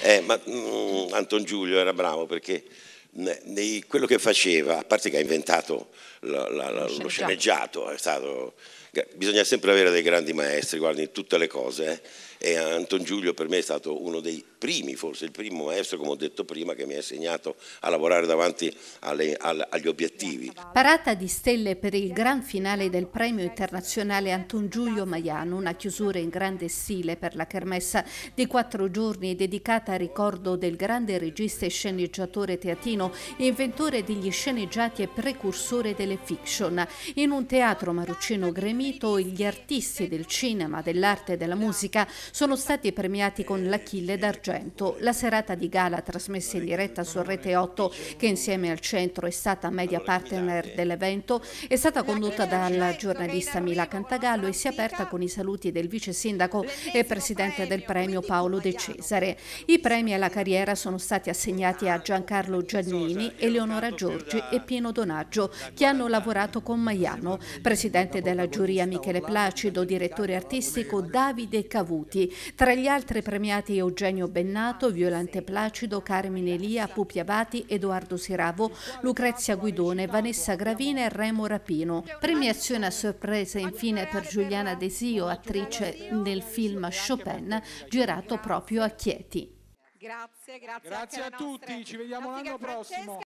Eh, ma mh, mm, Anton Giulio era bravo perché mh, quello che faceva, a parte che ha inventato la, la, la, lo sceneggiato, stato, bisogna sempre avere dei grandi maestri, guardi, in tutte le cose. Eh e Anton Giulio per me è stato uno dei primi, forse il primo maestro, come ho detto prima, che mi ha insegnato a lavorare davanti alle, alle, agli obiettivi. Parata di stelle per il gran finale del premio internazionale Anton Giulio Maiano, una chiusura in grande stile per la kermessa di quattro giorni dedicata al ricordo del grande regista e sceneggiatore teatino, inventore degli sceneggiati e precursore delle fiction. In un teatro maruccino gremito gli artisti del cinema, dell'arte e della musica sono stati premiati con l'Achille d'Argento. La serata di gala trasmessa in diretta su Rete 8, che insieme al centro è stata media partner dell'evento, è stata condotta dalla giornalista Mila Cantagallo e si è aperta con i saluti del vice sindaco e presidente del premio Paolo De Cesare. I premi alla carriera sono stati assegnati a Giancarlo Giannini, Eleonora Giorgi e Pieno Donaggio, che hanno lavorato con Maiano, presidente della giuria Michele Placido, direttore artistico Davide Cavuti Uniti. Tra gli altri premiati Eugenio Bennato, Violante Placido, Carmine Elia, Pupi Abati, Edoardo Siravo, Lucrezia Guidone, Vanessa Gravina e Remo Rapino. Premiazione a sorpresa infine per Giuliana Desio, attrice nel film Chopin, girato proprio a Chieti. Grazie, grazie, grazie a, a tutti, ci vediamo l'anno prossimo.